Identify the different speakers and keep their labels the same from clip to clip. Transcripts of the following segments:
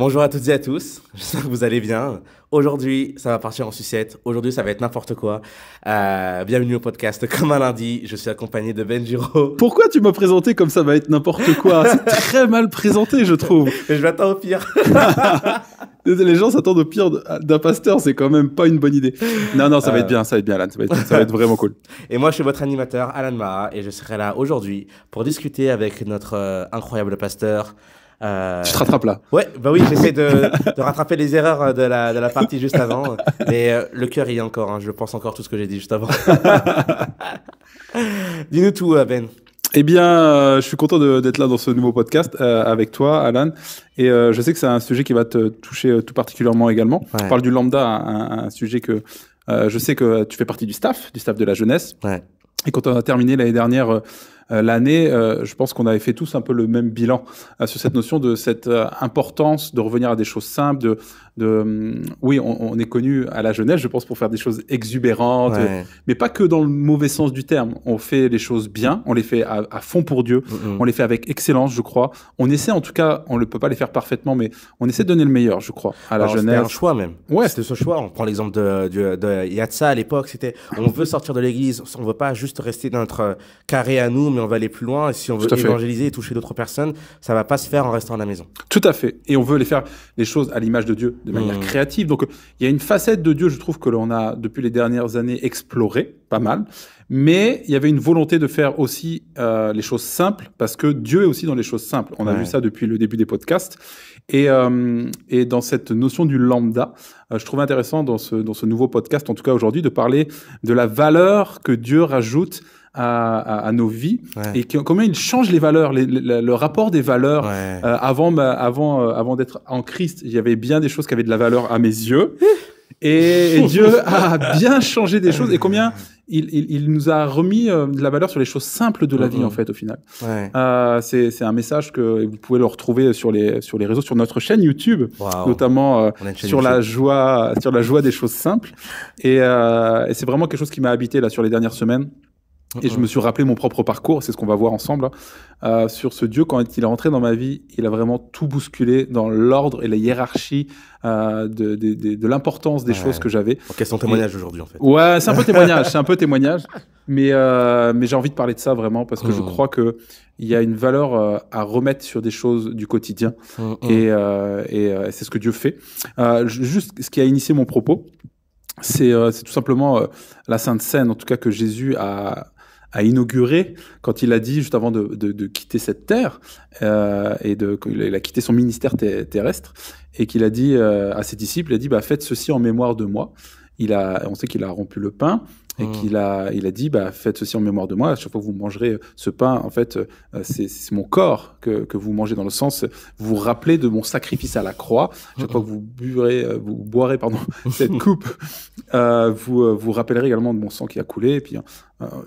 Speaker 1: Bonjour à toutes et à tous, j'espère que vous allez bien. Aujourd'hui, ça va partir en sucette, aujourd'hui, ça va être n'importe quoi. Euh, bienvenue au podcast Comme un lundi, je suis accompagné de Benjiro.
Speaker 2: Pourquoi tu m'as présenté comme ça va être n'importe quoi C'est très mal présenté, je trouve. je m'attends au pire. Les gens s'attendent au pire d'un pasteur, c'est quand même pas une bonne idée. Non, non, ça va être euh. bien, ça va être bien, Alan, ça va être, vraiment cool.
Speaker 1: Et moi, je suis votre animateur, Alan Mara. et je serai là aujourd'hui pour discuter avec notre euh, incroyable pasteur, euh, tu te rattrapes là. Ouais, bah oui, j'essaie de, rattraper les erreurs euh, de la, partie juste avant. Mais euh, le cœur y est encore, hein, je pense encore tout ce que j'ai dit juste avant. Dis-nous tout,
Speaker 2: Ben. Eh bien, je suis content d'être là dans ce nouveau podcast avec toi, Alan. Et je sais que c'est un sujet qui va te toucher tout particulièrement également. On parle du lambda, un, sujet que je sais que tu fais partie du staff, du staff de la jeunesse. Et quand on a terminé l'année dernière euh, l'année, euh, je pense qu'on avait fait tous un peu le même bilan euh, sur cette notion de cette importance de revenir à des choses simples, de, de hum, oui, on, est connu à la jeunesse, je pense, pour faire des choses exubérantes, mais pas que dans le mauvais sens du terme. On fait les choses bien, on les fait à, fond pour Dieu, mm, mm. on les fait avec excellence, je crois. On essaie, en tout cas, on ne peut pas les faire parfaitement, mais on essaie de donner le meilleur, je crois, à la jeunesse. C'était un choix même.
Speaker 1: Ouais. C'était ce choix. On prend l'exemple de, de, de Yatsa à l'époque, c'était on veut sortir de l'église, on ne veut pas juste rester dans notre carré à nous, on va aller plus loin. Et si on veut évangéliser et toucher d'autres personnes, ça va pas se faire en restant à la maison. Tout à fait. Et on veut les faire les choses à l'image de Dieu, de manière hmm. créative. Donc il y a une facette de Dieu, je trouve, que
Speaker 2: l'on a depuis les dernières années explorée, pas mal. Mais il y avait une volonté de faire aussi euh, les choses simples, parce que Dieu est aussi dans les choses simples. On a vu ça depuis le début des podcasts. Et, euh, dans cette notion du lambda, euh, je trouve intéressant dans ce nouveau podcast, en tout cas aujourd'hui, de parler de la valeur que Dieu rajoute à, nos vies et combien il change les valeurs, le, rapport des valeurs. Euh, avant, avant, euh, avant d'être en Christ, il y avait bien des choses qui avaient de la valeur à mes yeux. Et, Dieu a bien changé des choses. Et combien il, il, nous a remis euh, de la valeur sur les choses simples de la vie, en fait, au final. c'est un message que vous pouvez le retrouver sur les, sur les réseaux, sur notre chaîne YouTube, notamment sur, La joie, sur la joie des choses simples. Et, et c'est vraiment quelque chose qui m'a habité là sur les dernières semaines. Et je me suis rappelé mon propre parcours, c'est ce qu'on va voir ensemble, hein. euh, sur ce Dieu, quand il est rentré dans ma vie, il a vraiment tout bousculé dans l'ordre et la hiérarchie euh, de, l'importance des choses que j'avais. est c'est témoignage aujourd'hui en fait. Ouais, c'est un peu témoignage, c'est un peu témoignage, mais, euh, mais j'ai envie de parler de ça vraiment parce que je mmh. crois que il y a une valeur à remettre sur des choses du quotidien mmh, mmh. et, et c'est ce que Dieu fait. juste ce qui a initié mon propos, c'est tout simplement la Sainte Seine, en tout cas que Jésus a a inauguré quand il a dit, juste avant de, quitter cette terre, euh, et de, il a quitté son ministère terrestre, et qu'il a dit euh, à ses disciples, il a dit, bah, faites ceci en mémoire de moi. Il a, on sait qu'il a rompu le pain, et mm. qu'il a, il a dit bah, faites ceci en mémoire de moi. À chaque fois que vous mangerez euh, ce pain, en fait, euh, c'est mon corps que, que, vous mangez dans le sens, vous vous rappelez de mon sacrifice à la croix. À chaque fois que vous buverez, euh, vous boirez pardon, cette coupe, vous vous rappellerez également de mon sang qui a coulé. Et puis, hein,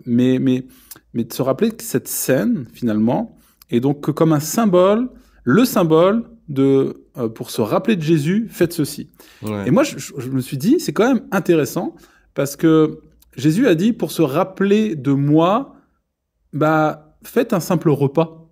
Speaker 2: mais, mais, mais de se rappeler que cette scène, finalement, est donc comme un symbole, le symbole de, pour se rappeler de Jésus, faites ceci. Et moi, je, me suis dit, c'est quand même intéressant parce que Jésus a dit pour se rappeler de moi, bah faites un simple repas.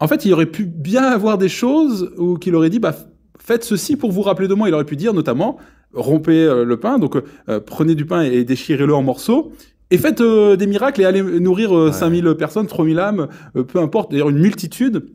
Speaker 2: En fait, il aurait pu bien avoir des choses où qu'il aurait dit bah faites ceci pour vous rappeler de moi. Il aurait pu dire notamment rompez euh, le pain, donc euh, euh, prenez du pain et, déchirez-le en morceaux. Et faites des miracles et allez nourrir 5000 personnes, 3000 âmes, peu importe, d'ailleurs une multitude.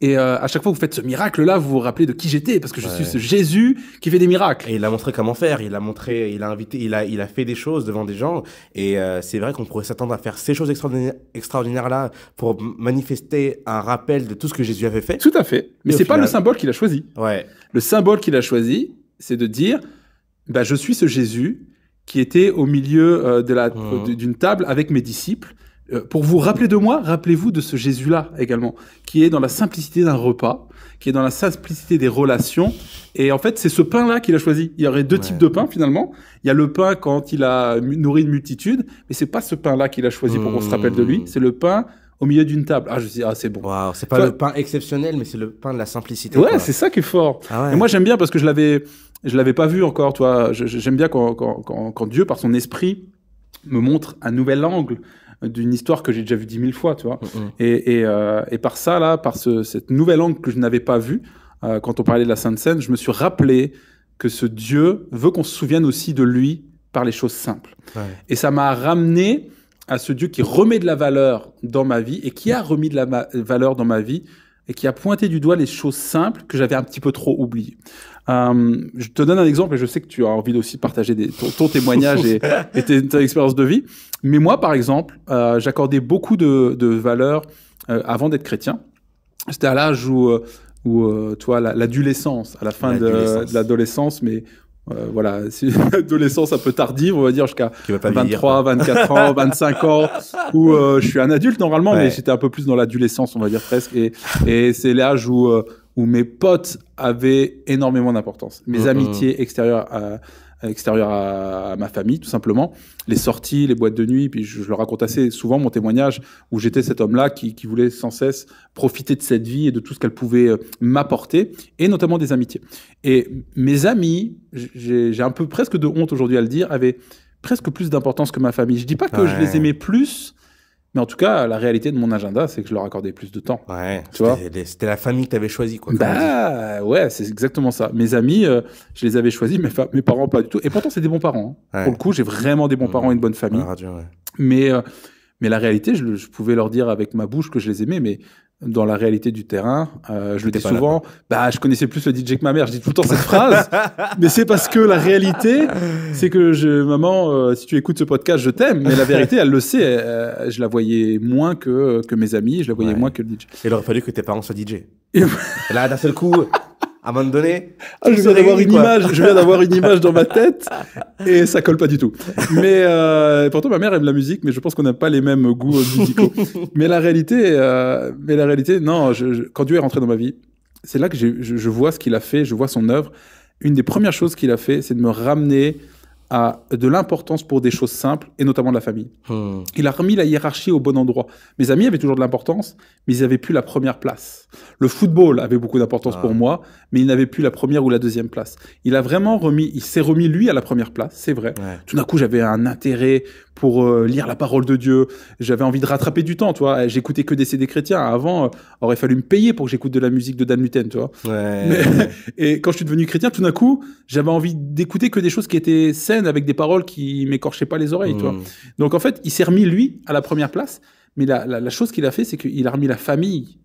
Speaker 2: Et euh, à chaque fois que vous faites ce miracle-là,
Speaker 1: vous vous rappelez de qui j'étais, parce que je suis ce Jésus qui fait des miracles. Et il a montré comment faire, il a montré, il a invité, il a, il a fait des choses devant des gens. Et euh, c'est vrai qu'on pourrait s'attendre à faire ces choses extraordinaires, là pour manifester un rappel de tout ce que Jésus avait fait. Tout à fait. Mais c'est pas le symbole qu'il a choisi. Ouais. Le symbole qu'il a choisi, c'est de dire, bah, je suis ce
Speaker 2: Jésus qui était au milieu euh, mhm. de d'une table avec mes disciples euh, pour vous rappeler de moi, rappelez-vous de ce Jésus-là également, qui est dans la simplicité d'un repas, qui est dans la simplicité des relations. Et en fait, c'est ce pain-là qu'il a choisi. Il y aurait deux types de pain finalement. Il y a le pain quand il a nourri une multitude, mais c'est pas ce pain-là qu'il a choisi pour qu'on se rappelle de lui. Mmh. C'est le pain au milieu d'une table. Ah, je dis, ah, c'est bon. c'est pas le
Speaker 1: pain exceptionnel, mais c'est le pain de la simplicité. Ouais, c'est
Speaker 2: ça qui est fort. Ah Et moi, j'aime bien parce que je l'avais, je l'avais pas vu encore, Toi, J'aime bien quand, quand, quand, Dieu, par son esprit, me montre un nouvel angle, d'une histoire que j'ai déjà vue dix mille fois, tu vois. Mm, mm. Euh, et, par ça, là, par ce, cette nouvelle angle que je n'avais pas vue, euh, quand on parlait de la Sainte Seine, je me suis rappelé que ce Dieu veut qu'on se souvienne aussi de lui par les choses simples. Et ça m'a ramené à ce Dieu qui remet de la valeur dans ma vie et qui a remis de la valeur dans ma vie et qui a pointé du doigt les choses simples que j'avais un petit peu trop oubliées. Euh, je te donne un exemple et je sais que tu as envie aussi de partager des, ton, témoignage et, et ta, expérience de vie. Mais moi, par exemple, euh, j'accordais beaucoup de, valeurs valeur euh, avant d'être chrétien. C'était à l'âge où, où toi, l'adolescence, à la fin de l'adolescence, mais euh, voilà, c'est une adolescence un peu tardive, on va dire jusqu'à 23, 24 ans, 25 ans, où euh, je suis un adulte normalement, mais j'étais un peu plus dans l'adolescence, on va dire presque. Et, c'est l'âge où, euh, où mes potes avaient énormément d'importance. Mes mm, mm. amitiés extérieures extérieure à, ma famille, tout simplement. Les sorties, les boîtes de nuit, puis je, leur raconte assez souvent mon témoignage où j'étais cet homme-là qui, voulait sans cesse profiter de cette vie et de tout ce qu'elle pouvait euh, m'apporter, et notamment des amitiés. Et mes amis, j'ai un peu presque de honte aujourd'hui à le dire, avaient presque plus d'importance que ma famille. Je dis pas que je les aimais plus, mais en tout cas, la réalité de mon agenda, c'est que je leur accordais plus de temps. Ouais, tu C'était la famille que tu avais choisie, quoi. Bah ouais, c'est exactement ça. Mes amis, euh, je les avais choisis, mes parents pas du tout. Et pourtant, c'est des bons parents. Hein. Pour le coup, j'ai vraiment des bons parents, et une bonne famille. Euh, mais la réalité, je, pouvais leur dire avec ma bouche que je les aimais, mais dans la réalité du terrain. Euh, je le dis souvent, bah, je connaissais plus le DJ que ma mère. Je dis tout le temps cette phrase, mais c'est parce que la réalité, c'est que je, maman, euh, si tu écoutes ce podcast, je t'aime. Mais la vérité, elle le sait. Euh, je la voyais moins que, que mes amis, je la voyais moins que le DJ. Et il aurait fallu que tes parents soient DJ. là, d'un seul coup, à un moment donné. Ah, je viens d'avoir une image, je viens d'avoir une image dans ma tête et ça colle pas du tout. Mais euh, pourtant ma mère aime la musique, mais je pense qu'on n'a pas les mêmes goûts euh, musicaux. mais la réalité, euh, mais la réalité, non. quand Dieu est rentré dans ma vie, c'est là que je, je, vois ce qu'il a fait, je vois son œuvre. Une des premières choses qu'il a fait, c'est de me ramener à de l'importance pour des choses simples, et notamment de la famille. Hmm. Il a remis la hiérarchie au bon endroit. Mes amis avaient toujours de l'importance, mais ils n'avaient plus la première place. Le football avait beaucoup d'importance pour ah. moi, mais il n'avait plus la première ou la deuxième place. Il a vraiment remis, il s'est remis lui à la première place, c'est vrai. Tout d'un coup, j'avais un intérêt pour euh, lire la parole de Dieu. J'avais envie de rattraper du temps, tu vois. J'écoutais que des CD chrétiens. Avant, euh, aurait fallu me payer pour que j'écoute de la musique de Dan Luten, tu vois. Ouais. et quand je suis devenu chrétien, tout d'un coup, j'avais envie d'écouter que des choses qui étaient saines avec des paroles qui m'écorchaient pas les oreilles, tu vois. Mmh. Donc en fait, il s'est remis lui à la première place. Mais la, la chose qu'il a fait, c'est qu'il a remis la famille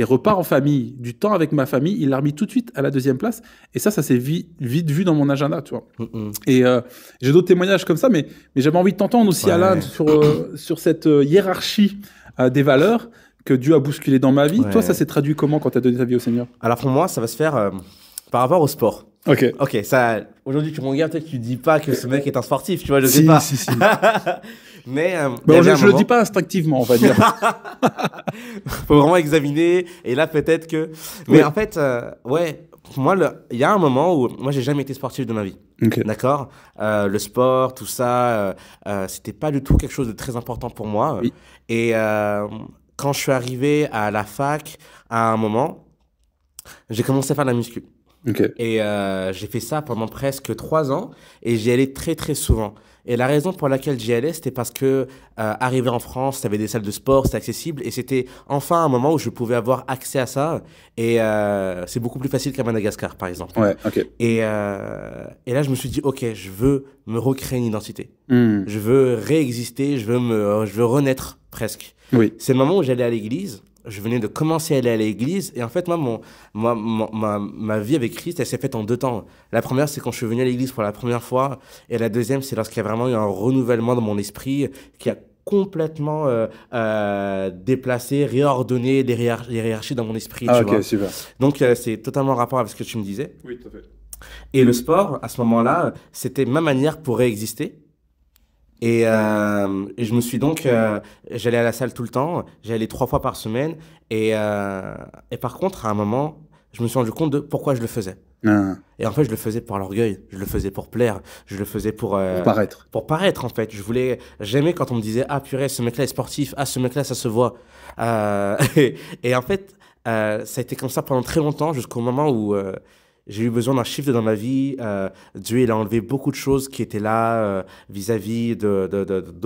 Speaker 2: les repas en famille, du temps avec ma famille, il l'a remis tout de suite à la deuxième place. Et ça, ça s'est vite, vu dans mon agenda, tu mm, mm. Et euh, j'ai d'autres témoignages comme ça, mais, mais j'avais envie de t'entendre aussi, Alain, sur, euh, sur cette euh, hiérarchie des valeurs que Dieu a bousculé dans ma vie. Toi, ça s'est traduit comment quand tu as donné ta vie au Seigneur Alors pour moi, ça va se
Speaker 1: faire par rapport au sport. Ok. Ok, ça. Aujourd'hui, tu me regardes, tu dis pas que ce mec est un sportif, tu vois, je si, sais pas. Si, Mais. Euh, bah, je, le dis pas instinctivement, on va dire. Faut vraiment examiner, et là, peut-être que. Mais en fait, euh, ouais, moi, il y a un moment où moi, j'ai jamais été sportif de ma vie. D'accord euh, Le sport, tout ça, c'était pas du tout quelque chose de très important pour moi. Et quand je suis arrivé à la fac, à un moment, j'ai commencé à faire de la muscu. Et euh, j'ai fait ça pendant presque trois ans et j'y allais très très souvent. Et la raison pour laquelle j'y allais, c'était parce que euh, arrivé en France, t'avais des salles de sport, c'était accessible et c'était enfin un moment où je pouvais avoir accès à ça. Et euh, c'est beaucoup plus facile qu'à Madagascar, par exemple. Ouais, et, et, là, je me suis dit, ok, je veux me recréer une identité. Hmm. Je veux réexister, je veux me, je veux renaître presque. Oui. C'est le moment où j'allais à l'église je venais de commencer à aller à l'église. Et en fait, moi, mon, ma, ma, vie avec Christ, elle s'est faite en deux temps. La première, c'est quand je suis venu à l'église pour la première fois. Et la deuxième, c'est lorsqu'il y a vraiment eu un renouvellement dans mon esprit qui a complètement euh, euh, déplacé, réordonné les, hiérarchies dans mon esprit. Ah, ok, super. Donc, euh, c'est totalement en rapport avec ce que tu me disais. Oui, tout à fait. Et le sport, à ce moment-là, c'était ma manière pour réexister euh, et, je me suis donc, euh, j'allais à la salle tout le temps, j'allais trois fois par semaine. Et, euh, et, par contre, à un moment, je me suis rendu compte de pourquoi je le faisais. Ah. Et en fait, je le faisais pour l'orgueil, je le faisais pour plaire, je le faisais pour, pour paraître. Pour paraître, en fait. Je voulais, j'aimais quand on me disait, ah purée, ce mec-là est sportif, ah ce mec-là, ça se voit. et, en fait, ça a été comme ça pendant très longtemps, jusqu'au moment où j'ai eu besoin d'un chiffre dans ma vie. Euh, Dieu, il a enlevé beaucoup de choses qui étaient là euh, vis-à-vis de,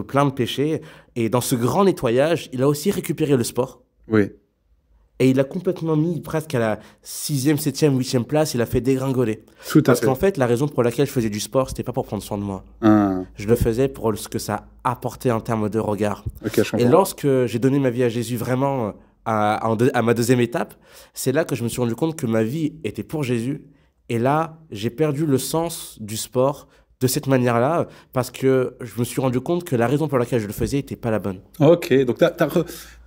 Speaker 1: plein de péchés. Et dans ce grand nettoyage, il a aussi récupéré le sport. Oui. Et il a complètement mis presque à la sixième, septième, huitième place. Il a fait dégringoler. Tout à Parce qu'en fait, la raison pour laquelle je faisais du sport, c'était pas pour prendre soin de moi. Ah. Je le faisais pour ce que ça apportait en termes de regard. Et lorsque j'ai donné ma vie à Jésus vraiment euh, à, à ma deuxième étape, c'est là que je me suis rendu compte que ma vie était pour Jésus et là, j'ai perdu le sens du sport de cette manière-là parce que je me suis rendu compte que la raison pour laquelle je le faisais n'était pas la bonne.
Speaker 2: Ok, donc, as,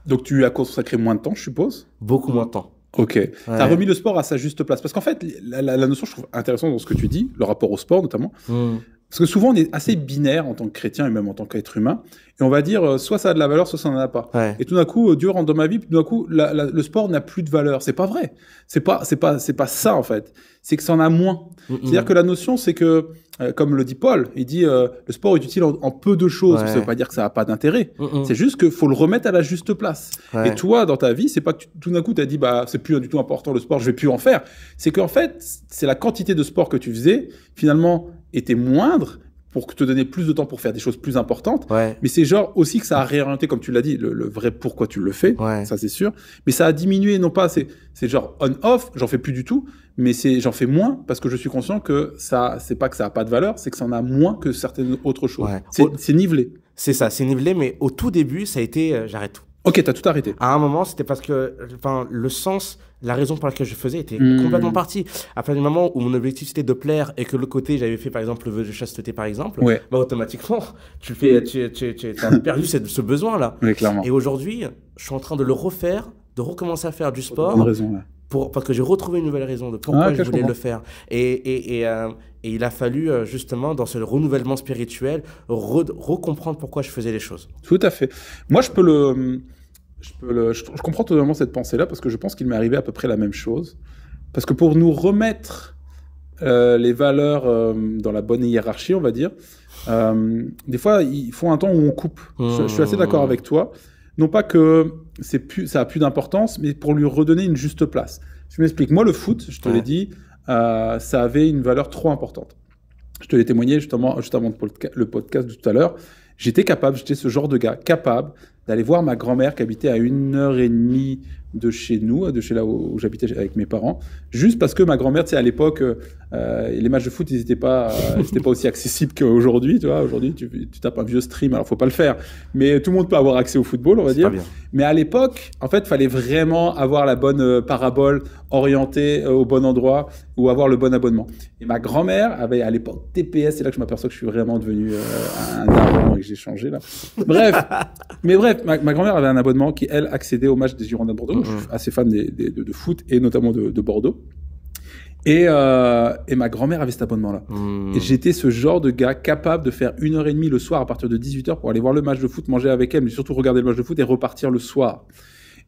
Speaker 2: donc tu as consacré moins de temps, je suppose Beaucoup moins de temps. Ok. Tu as remis
Speaker 1: le sport à sa juste place.
Speaker 2: Parce qu'en fait, la, notion, je trouve intéressante dans ce que tu dis, le rapport au sport notamment. Hmm. Parce que souvent, on est assez binaire en tant que chrétien et même en tant qu'être humain. Et on va dire, euh, soit ça a de la valeur, soit ça n'en a pas. Et tout d'un coup, euh, Dieu rentre dans ma vie, tout d'un coup, le sport n'a plus de valeur. C'est pas vrai. C'est pas, c'est pas, c'est pas ça, en fait. C'est que ça en a moins. C'est-à-dire que la notion, c'est que, euh, comme le dit Paul, il dit, le sport est utile en, peu de choses. Ça Ça veut pas dire que ça n'a pas d'intérêt. C'est juste qu'il faut le remettre à la juste place. Et toi, dans ta vie, c'est pas que tout d'un coup, tu as dit, bah, c'est plus du tout important le sport, je vais plus en faire. C'est qu'en fait, c'est la quantité de sport que tu faisais, finalement, était moindre pour te donner plus de temps pour faire des choses plus importantes. Mais c'est genre aussi que ça a réorienté, comme tu l'as dit, le, vrai pourquoi tu le fais, ça c'est sûr. Mais ça a diminué, non pas, c'est genre on-off, j'en fais plus du tout, mais c'est j'en fais moins parce que je suis conscient que ça, c'est pas que ça a pas de valeur, c'est que ça en a moins que certaines
Speaker 1: autres choses. C'est nivelé. C'est ça, c'est nivelé, mais au tout début, ça a été euh, j'arrête tout. Ok, as tout arrêté. À un moment, c'était parce que enfin, le sens la raison pour laquelle je faisais était hmm. complètement partie. À partir du moment où mon objectif c'était de plaire et que le côté j'avais fait par exemple le vœu de chasteté par exemple, bah, automatiquement tu fais, as perdu ce besoin là. et aujourd'hui, je suis en train de le refaire, de recommencer à faire du sport. Pour parce que j'ai retrouvé une nouvelle raison de pourquoi je voulais le faire. Euh, et, il a fallu euh, justement, dans ce renouvellement spirituel, re recomprendre pourquoi je faisais les choses. Tout à fait. Moi, je peux le
Speaker 2: je, peux comprends totalement cette pensée-là parce que je pense qu'il m'est arrivé à peu près la même chose. Parce que pour nous remettre euh, les valeurs euh, dans la bonne hiérarchie, on va dire, euh, des fois, il faut un temps où on coupe. Je, suis assez d'accord avec toi. Non pas que c'est plus, ça a plus d'importance, mais pour lui redonner une juste place. Je m'explique. Moi, le foot, je te l'ai dit, ça avait une valeur trop importante. Je te l'ai témoigné justement juste avant le podcast de tout à l'heure. J'étais capable, j'étais ce genre de gars capable d'aller voir ma grand-mère qui habitait à une heure et demie de chez nous, de chez là où, j'habitais avec mes parents, juste parce que ma grand-mère, tu à l'époque, euh, les matchs de foot, ils n'étaient pas, euh, pas aussi accessibles qu'aujourd'hui, tu vois. Aujourd'hui, tu, tapes un vieux stream, alors faut pas le faire, mais tout le monde peut avoir accès au football, on va dire. Mais à l'époque, en fait, il fallait vraiment avoir la bonne euh, parabole orientée au bon endroit ou avoir le bon abonnement. Et ma grand-mère avait à l'époque TPS, c'est là que je m'aperçois que je suis vraiment devenu un arbre et que j'ai changé là. Bref, mais bref, ma, grand-mère avait un abonnement qui, elle, accédait aux matchs des Girondins de Bordeaux je suis mm. assez fan de, foot et notamment de, Bordeaux. Et, euh, et, ma grand-mère avait cet abonnement-là. Mm. Et j'étais ce genre de gars capable de faire une heure et demie le soir à partir de 18h pour aller voir le match de foot, manger avec elle, mais surtout regarder le match de foot et repartir le soir.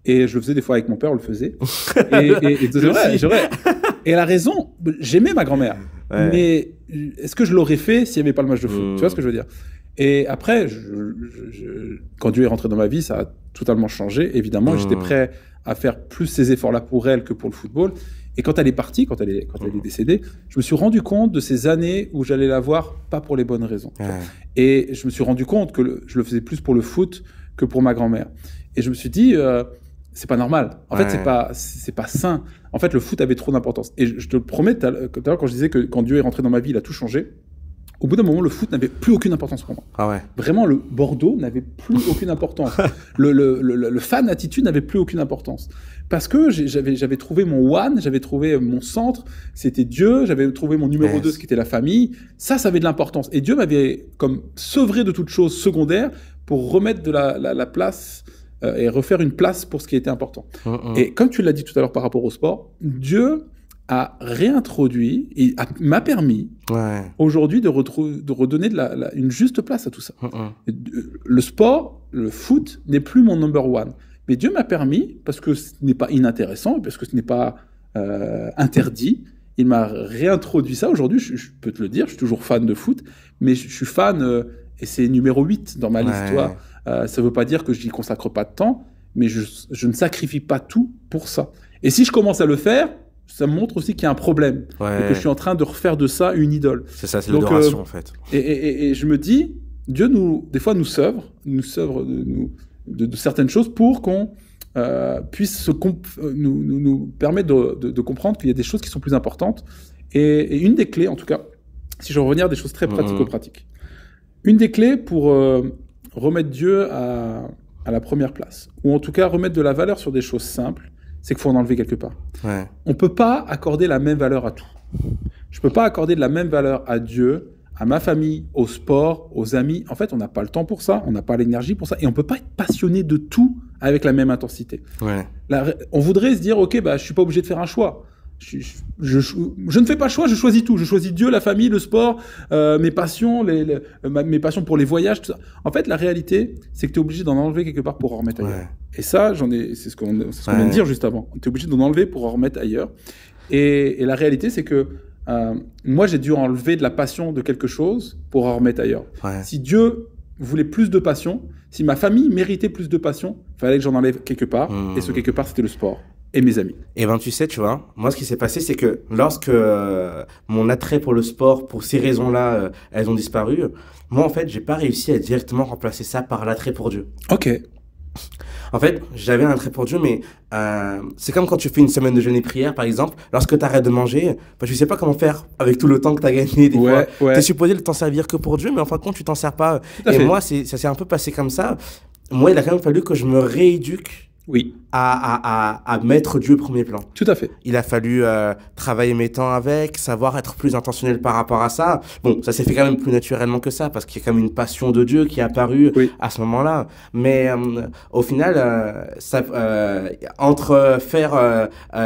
Speaker 2: Et je le faisais des fois avec mon père, on le faisait. et, la raison, j'aimais ma grand-mère. Mais est-ce que je l'aurais fait s'il n'y avait pas le match de foot mm. Tu vois ce que je veux dire et après, je, quand Dieu est rentré dans ma vie, ça a totalement changé. Évidemment, j'étais mmh. prêt à faire plus ces efforts-là pour elle que pour le football. Et quand elle est partie, quand elle est, quand elle est mmh. décédée, je me suis rendu compte de ces années où j'allais la voir pas pour les bonnes raisons. Et je me suis rendu compte que je le faisais plus pour le foot que pour ma grand-mère. Et je me suis dit, euh, c'est pas normal. En fait, c'est pas, c'est pas sain. En fait, le foot avait trop d'importance. Et je, te le promets, comme quand je disais que quand Dieu est rentré dans ma vie, il a tout changé au bout d'un moment, le foot n'avait plus aucune importance pour moi. Ah Vraiment, le Bordeaux n'avait plus aucune importance. Le, fan attitude n'avait plus aucune importance. Parce que j'avais trouvé mon one, j'avais trouvé mon centre, c'était Dieu, j'avais trouvé mon numéro deux, 2, ce qui était la famille. Ça, ça avait de l'importance. Et Dieu m'avait comme sevré de toute chose secondaire pour remettre de la, place euh, et refaire une place pour ce qui était important. Mm, mm. Et comme tu l'as dit tout à l'heure par rapport au sport, Dieu a réintroduit et m'a permis aujourd'hui de, de, redonner une juste place à tout ça. Le sport, le foot n'est plus mon number one. Mais Dieu m'a permis, parce que ce n'est pas inintéressant, parce que ce n'est pas euh, interdit, il m'a réintroduit ça. Aujourd'hui, je, peux te le dire, je suis toujours fan de foot, mais je, suis fan, euh, et c'est numéro 8 dans ma liste. Euh, ça ne veut pas dire que je n'y consacre pas de temps, mais je ne sacrifie pas tout pour ça. Et si je commence à le faire, ça me montre aussi qu'il y a un problème et que je suis en train de refaire de ça une idole. C'est ça, c'est l'adoration euh, en fait. Et, je me dis, Dieu nous, des fois nous œuvre, nous œuvre de, de, certaines choses pour qu'on euh, puisse se euh, nous, permettre de, comprendre qu'il y a des choses qui sont plus importantes. Et, une des clés, en tout cas, si je reviens à des choses très mm-hmm. pratico-pratiques, une des clés pour remettre Dieu à la première place, ou en tout cas remettre de la valeur sur des choses simples, c'est qu'il faut en enlever quelque part. On ne peut pas accorder la même valeur à tout. Je ne peux pas accorder de la même valeur à Dieu, à ma famille, au sport, aux amis. En fait, on n'a pas le temps pour ça, on n'a pas l'énergie pour ça, et on ne peut pas être passionné de tout avec la même intensité. on voudrait se dire, ok, bah, je ne suis pas obligé de faire un choix. Je, ne fais pas choix, je choisis tout. Je choisis Dieu, la famille, le sport, euh, mes passions, euh, mes passions pour les voyages, tout ça. En fait, la réalité, c'est que tu es obligé d'en enlever quelque part pour en remettre ailleurs. Et ça, j'en ai, c'est ce qu'on vient de dire juste avant. Tu es obligé d'en enlever pour en remettre ailleurs. Et, la réalité, c'est que euh, moi, j'ai dû enlever de la passion de quelque chose pour en remettre ailleurs. Si Dieu voulait plus de passion, si ma famille méritait plus de passion, fallait que j'en enlève
Speaker 1: quelque part. Hmm. Et ce quelque part, c'était le sport et mes amis. Et eh ben tu sais, tu vois, moi ce qui s'est passé, c'est que lorsque euh, mon attrait pour le sport, pour ces raisons-là, euh, elles ont disparu, moi en fait, j'ai pas réussi à directement remplacer ça par l'attrait pour Dieu. Ok. En fait, j'avais un attrait pour Dieu, mais euh, c'est comme quand tu fais une semaine de jeûne et prière, par exemple, lorsque tu arrêtes de manger, je bah, tu sais pas comment faire avec tout le temps que tu as gagné. Des fois. ouais. Tu es supposé t'en servir que pour Dieu, mais en fin de compte, tu t'en sers pas. Et moi, ça s'est un peu passé comme ça. Moi, il a quand même fallu que je me rééduque oui. À, mettre Dieu au premier plan. Tout à fait. Il a fallu euh, travailler mes temps avec, savoir être plus intentionnel par rapport à ça. Bon, ça s'est fait quand même plus naturellement que ça, parce qu'il y a quand même une passion de Dieu qui est apparue à ce moment-là. Mais euh, au final, euh, ça, entre faire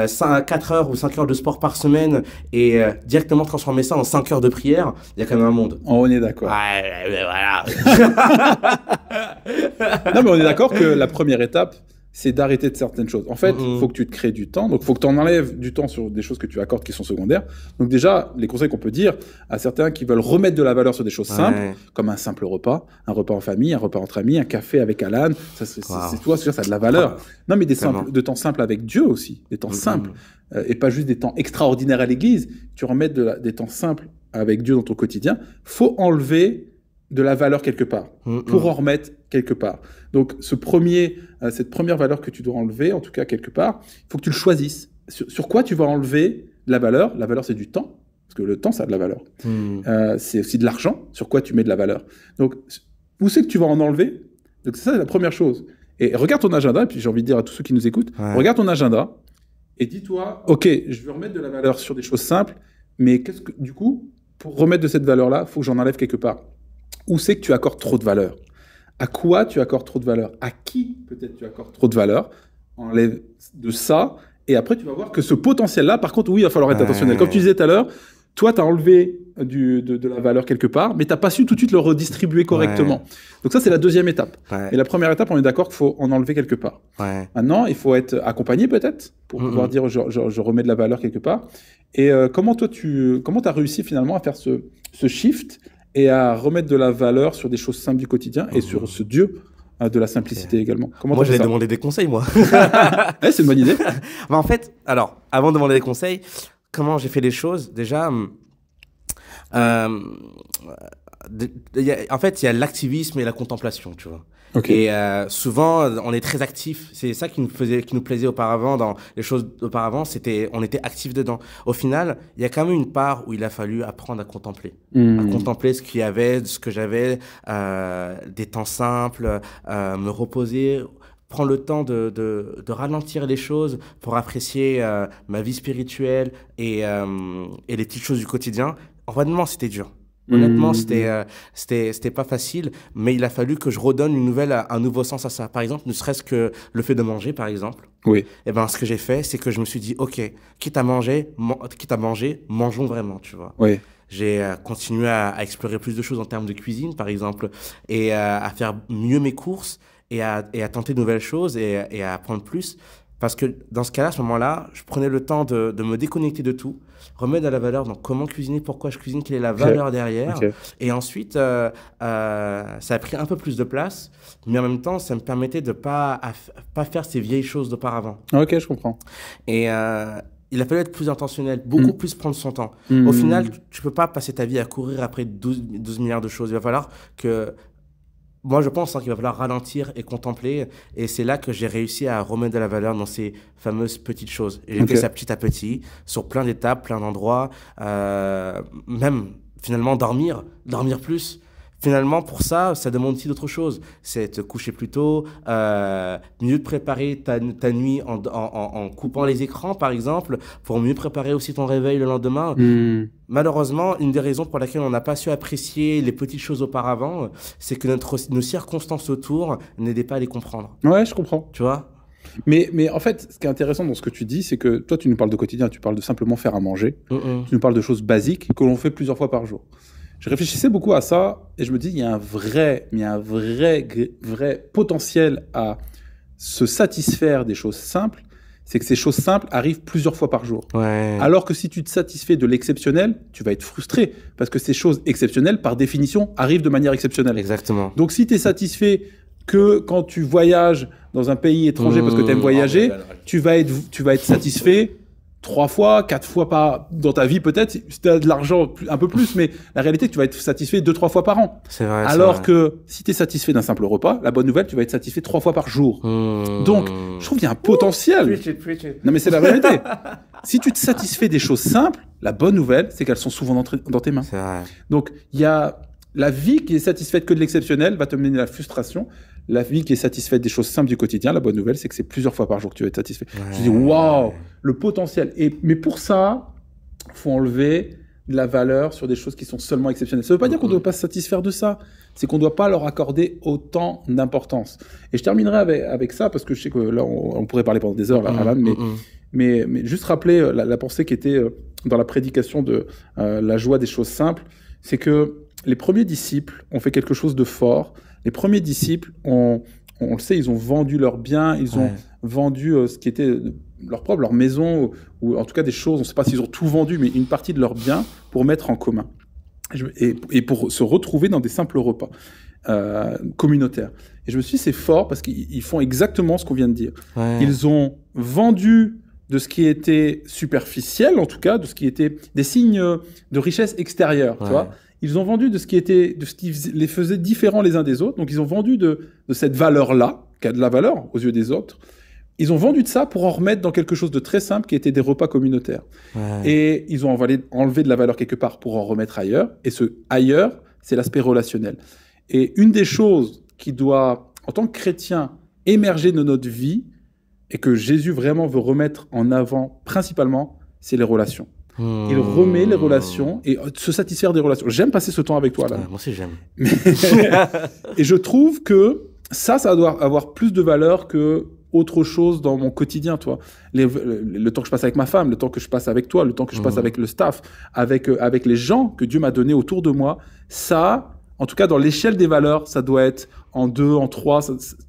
Speaker 1: 5, 4 heures ou 5 heures de sport par semaine et directement transformer ça en 5 heures de prière, il y a quand même un monde. On est d'accord. voilà. non, mais on est d'accord que la
Speaker 2: première étape, c'est d'arrêter de certaines choses. En fait, il mm-hmm. faut que tu te crées du temps. Donc, il faut que tu en enlèves du temps sur des choses que tu accordes qui sont secondaires. Donc, déjà, les conseils qu'on peut dire à certains qui veulent remettre de la valeur sur des choses simples, comme un simple repas, un repas en famille, un repas entre amis, un café avec Alan, ça, c'est, c'est, toi, ça a de la valeur. Non, mais des simples, de temps simples avec Dieu aussi, des temps mm-hmm. simples, euh, et pas juste des temps extraordinaires à l'église. Tu remets de des temps simples avec Dieu dans ton quotidien. Faut enlever de la valeur quelque part, mm, mm. pour en remettre quelque part. Donc, ce premier, euh, cette première valeur que tu dois enlever, en tout cas quelque part, il faut que tu le choisisses. Sur, quoi tu vas enlever la valeur La valeur, c'est du temps, parce que le temps, ça a de la valeur. Mm. Euh, c'est aussi de l'argent, sur quoi tu mets de la valeur. Donc, où c'est que tu vas en enlever Donc, ça, c'est la première chose. Et regarde ton agenda, et puis j'ai envie de dire à tous ceux qui nous écoutent, regarde ton agenda et dis-toi, OK, je veux remettre de la valeur sur des choses simples, mais qu'est-ce que, du coup, pour remettre de cette valeur-là, il faut que j'en enlève quelque part où c'est que tu accordes trop de valeur À quoi tu accordes trop de valeur À qui peut-être tu accordes trop de valeur Enlève de ça, et après tu vas voir que ce potentiel-là, par contre, oui, il va falloir être attentionnel. Comme tu disais tout à l'heure, toi, tu as enlevé euh, de, la valeur quelque part, mais tu n'as pas su tout de suite le redistribuer correctement. Donc ça, c'est la deuxième étape. Et la première étape, on est d'accord qu'il faut en enlever quelque part. Maintenant, il faut être accompagné peut-être pour pouvoir dire je, remets de la valeur quelque part. Et euh, comment toi, tu comment as réussi finalement à faire ce shift et à remettre de la valeur sur des choses simples du quotidien et sur ce Dieu euh, de la simplicité également. moi, j'allais demander des conseils,
Speaker 1: moi. Eh, c'est une bonne idée. Bah, en fait, alors, avant de demander des conseils, comment j'ai fait les choses Déjà, hum, euh, en fait, il y a l'activisme et la contemplation, tu vois. Et euh, souvent, on est très actif. C'est ça qui nous faisait, qui nous plaisait auparavant dans les choses auparavant. C'était, on était actif dedans. Au final, il y a quand même une part où il a fallu apprendre à contempler, hmm. à contempler ce qu'il y avait, ce que j'avais, euh, des temps simples, euh, me reposer prendre le temps de, de, ralentir les choses pour apprécier euh, ma vie spirituelle et, et les petites choses du quotidien. En vrai, c'était dur. Honnêtement, mmh. euh, c'était, pas facile, mais il a fallu que je redonne une nouvelle, un nouveau sens à ça. Par exemple, ne serait-ce que le fait de manger, par exemple. Oui. Et eh ben, ce que j'ai fait, c'est que je me suis dit, ok, quitte à manger, quitte à manger, mangeons vraiment, tu vois. Oui. J'ai euh, continué à, explorer plus de choses en termes de cuisine, par exemple, et euh, à faire mieux mes courses et à, tenter de nouvelles choses et à apprendre plus. Parce que dans ce cas-là, à ce moment-là, je prenais le temps de, de, me déconnecter de tout, remettre à la valeur, donc comment cuisiner, pourquoi je cuisine, quelle est la valeur derrière. Et ensuite, euh, euh, ça a pris un peu plus de place, mais en même temps, ça me permettait de ne pas, pas faire ces vieilles choses d'auparavant.
Speaker 2: Ok, je comprends.
Speaker 1: Et, euh, il a fallu être plus intentionnel, beaucoup mm. plus prendre son temps. Mm. Au final, tu ne peux pas passer ta vie à courir après 12, milliards de choses. Il va falloir que moi, je pense hein, qu'il va falloir ralentir et contempler. Et c'est là que j'ai réussi à remettre de la valeur dans ces fameuses petites choses. Et j'ai fait ça petit à petit, sur plein d'étapes, plein d'endroits. Euh, même, finalement, dormir, dormir plus finalement, pour ça, ça demande aussi d'autres choses. C'est te coucher plus tôt, euh, mieux mieux préparer ta, nuit en, coupant les écrans, par exemple, pour mieux préparer aussi ton réveil le lendemain. Hmm. Malheureusement, une des raisons pour laquelle on n'a pas su apprécier les petites choses auparavant, c'est que notre, nos circonstances autour n'aidaient pas à les comprendre. Ouais, je comprends. Tu vois
Speaker 2: mais, en fait, ce qui est intéressant dans ce que tu dis, c'est que toi, tu nous parles de quotidien, tu parles de simplement faire à manger, tu nous parles de choses basiques que l'on fait plusieurs fois par jour. Je réfléchissais beaucoup à ça et je me dis, il y a un vrai, un vrai, vrai potentiel à se satisfaire des choses simples. C'est que ces choses simples arrivent plusieurs fois par jour. Alors que si tu te satisfais de l'exceptionnel, tu vas être frustré parce que ces choses exceptionnelles, par définition, arrivent de manière exceptionnelle. Exactement. Donc si tu es satisfait que quand tu voyages dans un pays étranger parce que tu aimes mmh. voyager, ah, tu vas être, tu vas être satisfait trois fois, quatre fois par dans ta vie peut-être, si tu as de l'argent un peu plus, mais la réalité, tu vas être satisfait deux, trois fois par an.
Speaker 1: C'est vrai. Alors que
Speaker 2: si tu es satisfait d'un simple repas, la bonne nouvelle, tu vas être satisfait trois fois par jour. Hmm. Donc, je trouve qu'il y a un potentiel. Non, mais c'est la vérité. si tu te satisfais des choses simples, la bonne nouvelle, c'est qu'elles sont souvent dans, tes mains. Vrai. Donc, il y a la vie qui est satisfaite que de l'exceptionnel va te mener à la frustration la vie qui est satisfaite des choses simples du quotidien, la bonne nouvelle, c'est que c'est plusieurs fois par jour que tu vas être satisfait. Tu dis, waouh, le potentiel. Et, mais pour ça, faut enlever de la valeur sur des choses qui sont seulement exceptionnelles. Ça ne veut pas dire qu'on ne doit pas se satisfaire de ça. C'est qu'on ne doit pas leur accorder autant d'importance. Et je terminerai avec, ça, parce que je sais que euh, là, on, pourrait parler pendant des heures, mm, mm, mm. mais, mais, juste rappeler euh, la, pensée qui était euh, dans la prédication de la joie des choses simples, c'est que les premiers disciples ont fait quelque chose de fort les premiers disciples, on le sait, ils ont vendu leurs biens, ils ont vendu euh, ce qui était leur propre, leur maison, ou, en tout cas des choses, on ne sait pas s'ils ont tout vendu, mais une partie de leurs biens pour mettre en commun et, pour se retrouver dans des simples repas. Euh, communautaires. Et je me suis dit, c'est fort parce qu'ils font exactement ce qu'on vient de dire. Ils ont vendu de ce qui était superficiel, en tout cas, de ce qui était des signes de richesse extérieure, tu vois ils ont vendu de ce qui était, de ce qui les faisait différents les uns des autres. Donc ils ont vendu de, cette valeur-là, qui a de la valeur aux yeux des autres. Ils ont vendu de ça pour en remettre dans quelque chose de très simple qui était des repas communautaires. Et ils ont enlevé de la valeur quelque part pour en remettre ailleurs. Et ce ailleurs, c'est l'aspect relationnel. Et une des choses qui doit, en tant que chrétien, émerger de notre vie et que Jésus vraiment veut remettre en avant principalement, c'est les relations.
Speaker 1: Il remet
Speaker 2: les relations et euh, se satisfaire des relations. J'aime passer ce temps avec toi là. Ah, moi aussi j'aime. et je trouve que ça, ça doit avoir plus de valeur que autre chose dans mon quotidien, toi. le, temps que je passe avec ma femme, le temps que je passe avec toi, le temps que je passe mhm. avec le staff, avec, euh, avec les gens que Dieu m'a donné autour de moi, ça, en tout cas dans l'échelle des valeurs, ça doit être en deux, en trois.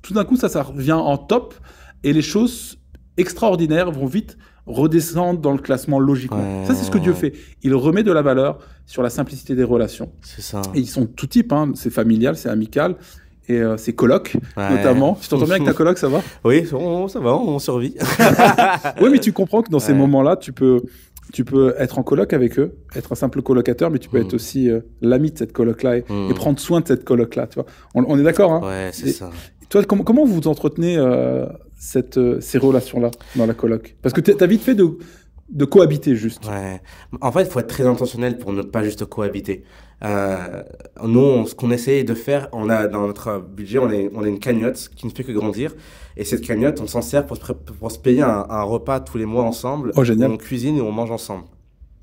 Speaker 2: tout d'un coup, ça, ça revient en top et les choses extraordinaires vont vite redescendre dans le classement logiquement. ça, c'est ce que Dieu fait. Il remet de la valeur sur la simplicité des relations. C'est ça. ils sont tout type, hein. c'est familial, c'est amical. Et euh, c'est coloc, notamment. Tu t'entends bien avec ta coloc, ça va Oui, ça va, on survit. oui, mais tu comprends que dans ces moments-là, tu peux, tu peux être en coloc avec eux, être un simple colocateur, mais tu peux mm. être aussi euh, l'ami de cette coloc-là mm. et, prendre soin de cette coloc-là. on, est d'accord hein c'est ça. Toi, comment vous vous entretenez euh,
Speaker 1: euh, ces relations-là dans la coloc Parce que tu as vite fait de, cohabiter juste. Ouais. En fait, il faut être très intentionnel pour ne pas juste cohabiter. Euh, nous, ce qu'on essaie de faire, on a dans notre budget, on, est, on a une cagnotte qui ne fait que grandir. Et cette cagnotte, on s'en sert pour se, payer un, un, repas tous les mois ensemble. Oh, génial. On cuisine et on mange ensemble.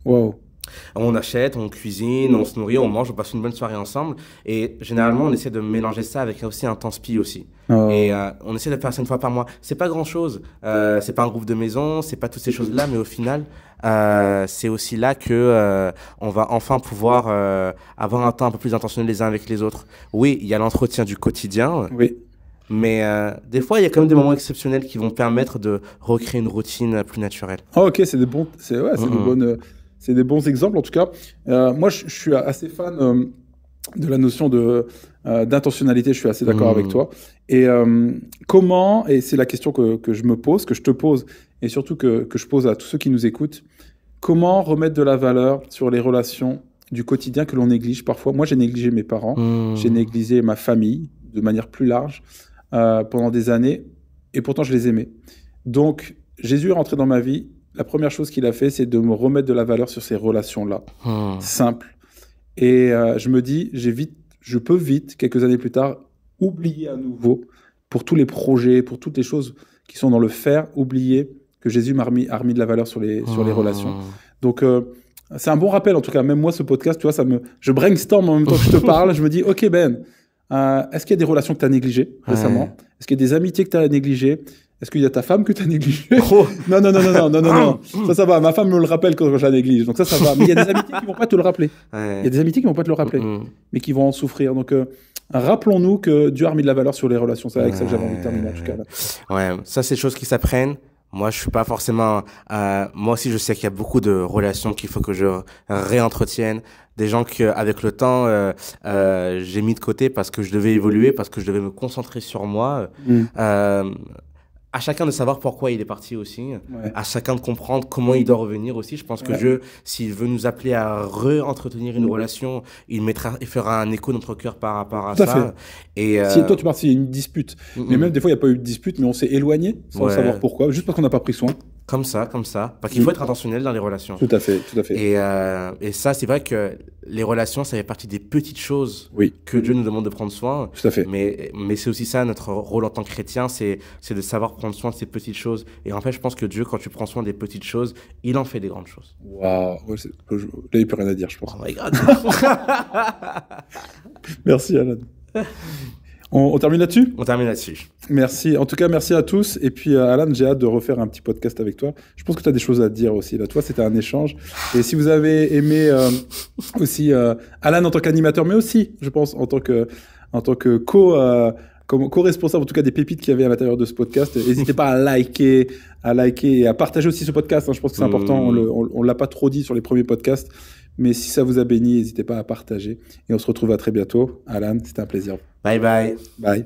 Speaker 1: Wow. On achète, on cuisine, on se nourrit, on mange, on passe une bonne soirée ensemble. Et généralement, on essaie de mélanger ça avec aussi un temps spi aussi. Ah Et euh, on essaie de faire ça une fois par mois. C'est pas grand chose. Euh, c'est pas un groupe de maison, c'est pas toutes ces choses-là, mais au final, euh, c'est aussi là que euh, on va enfin pouvoir avoir un temps un peu plus intentionnel les uns avec les autres. Oui, il y a l'entretien du quotidien. Oui. Mais des fois, il y a quand même des moments exceptionnels qui vont permettre de recréer une routine plus naturelle.
Speaker 2: Ah, ok, c'est des bons, c'est ouais, bonnes c'est des bons exemples. En tout cas, euh, moi, je, suis assez fan euh, de la notion de euh, d'intentionnalité. Je suis assez d'accord avec hmm. toi. Et comment Et c'est la question que, que, je me pose, que je te pose, et surtout que, que je pose à tous ceux qui nous écoutent. Comment remettre de la valeur sur les relations du quotidien que l'on néglige parfois Moi, j'ai négligé mes parents, hmm. j'ai négligé ma famille de manière plus large pendant des années, et pourtant je les aimais. Donc, Jésus est rentré dans ma vie la première chose qu'il a fait, c'est de me remettre de la valeur sur ces relations-là. Hmm. Simple. Et euh, je me dis, je peux vite, quelques années plus tard, oublier à nouveau, pour tous les projets, pour toutes les choses qui sont dans le faire, oublier que Jésus m'a remis, de la valeur sur les, sur les hmm. relations. Donc, euh, c'est un bon rappel, en tout cas. Même moi, ce podcast, tu vois, ça me, je brainstorm en même temps que je te parle. Je me dis, OK, Ben, euh, est-ce qu'il y a des relations que tu as négligées récemment Est-ce qu'il y a des amitiés que tu as négligées est-ce qu'il y a ta femme que tu as négligée oh. Non, non, non, non, non, non, non, ah. Ça, ça va. Ma femme me le rappelle quand je la néglige. Donc ça, ça va. Mais il y a des amitiés qui vont pas te le rappeler. Il y a des amitiés qui vont pas te le rappeler, mais qui vont en souffrir. Donc euh, rappelons-nous que Dieu a remis de la valeur sur les relations. avec ça j'avais envie de terminer en tout cas.
Speaker 1: Ouais, ça, c'est des choses qui s'apprennent. Moi, je suis pas forcément. Euh, moi aussi, je sais qu'il y a beaucoup de relations qu'il faut que je réentretienne. Des gens que, avec le temps, euh, j'ai mis de côté parce que je devais évoluer, parce que je devais me concentrer sur moi. Mm à chacun de savoir pourquoi il est parti aussi, à chacun de comprendre comment il doit revenir aussi. Je pense que s'il veut nous appeler à re-entretenir une relation, il mettra, il fera un écho dans notre cœur par rapport à ça. Et euh, Si toi tu
Speaker 2: pars s'il y a une dispute, mais même des fois il n'y a pas eu de dispute, mais on s'est éloigné sans savoir
Speaker 1: pourquoi, juste parce qu'on n'a pas pris soin comme ça, comme ça. Parce qu'il faut être intentionnel dans les relations. Tout à fait, tout à fait. Et, euh, et ça, c'est vrai que les relations, ça fait partie des petites choses oui. que Dieu nous demande de prendre soin. Tout à fait. Mais, mais c'est aussi ça, notre rôle en tant que chrétien, c'est de savoir prendre soin de ces petites choses. Et en fait, je pense que Dieu, quand tu prends soin des petites choses, il en fait des grandes choses.
Speaker 2: Waouh, là, il peut rien à dire, je pense. Oh my God. Merci,
Speaker 1: Alan.
Speaker 2: On, termine là-dessus On termine là-dessus. Merci. En tout cas, merci à tous. Et puis, euh, Alan, j'ai hâte de refaire un petit podcast avec toi. Je pense que tu as des choses à dire aussi. Là, toi, c'était un échange. Et si vous avez aimé euh, aussi euh, Alan en tant qu'animateur, mais aussi, je pense, en tant que, en tant que co. co-responsable en tout cas des pépites qu'il y avait à l'intérieur de ce podcast. N'hésitez pas à liker, à liker et à partager aussi ce podcast. Hein. Je pense que c'est important. Mm. On l'a pas trop dit sur les premiers podcasts. Mais si ça vous a béni, n'hésitez pas à partager. Et on se retrouve à très bientôt. Alan, c'était un plaisir.
Speaker 1: Bye bye. Bye.